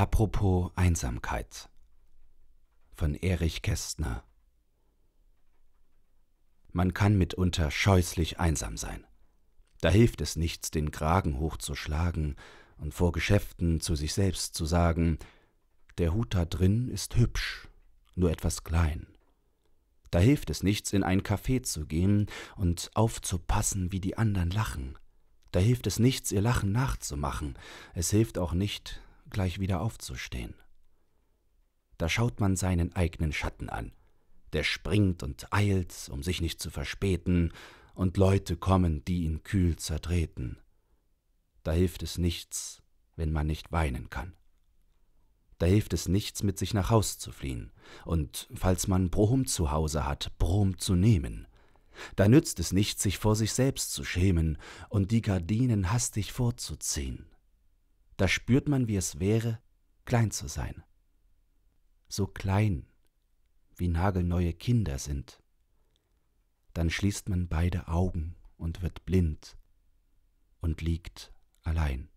Apropos Einsamkeit von Erich Kästner Man kann mitunter scheußlich einsam sein. Da hilft es nichts, den Kragen hochzuschlagen und vor Geschäften zu sich selbst zu sagen, der Hut da drin ist hübsch, nur etwas klein. Da hilft es nichts, in ein Café zu gehen und aufzupassen, wie die anderen lachen. Da hilft es nichts, ihr Lachen nachzumachen. Es hilft auch nicht, gleich wieder aufzustehen. Da schaut man seinen eigenen Schatten an, der springt und eilt, um sich nicht zu verspäten, und Leute kommen, die ihn kühl zertreten. Da hilft es nichts, wenn man nicht weinen kann. Da hilft es nichts, mit sich nach Haus zu fliehen, und falls man Brom zu Hause hat, Brom zu nehmen. Da nützt es nichts, sich vor sich selbst zu schämen und die Gardinen hastig vorzuziehen da spürt man, wie es wäre, klein zu sein. So klein, wie nagelneue Kinder sind. Dann schließt man beide Augen und wird blind und liegt allein.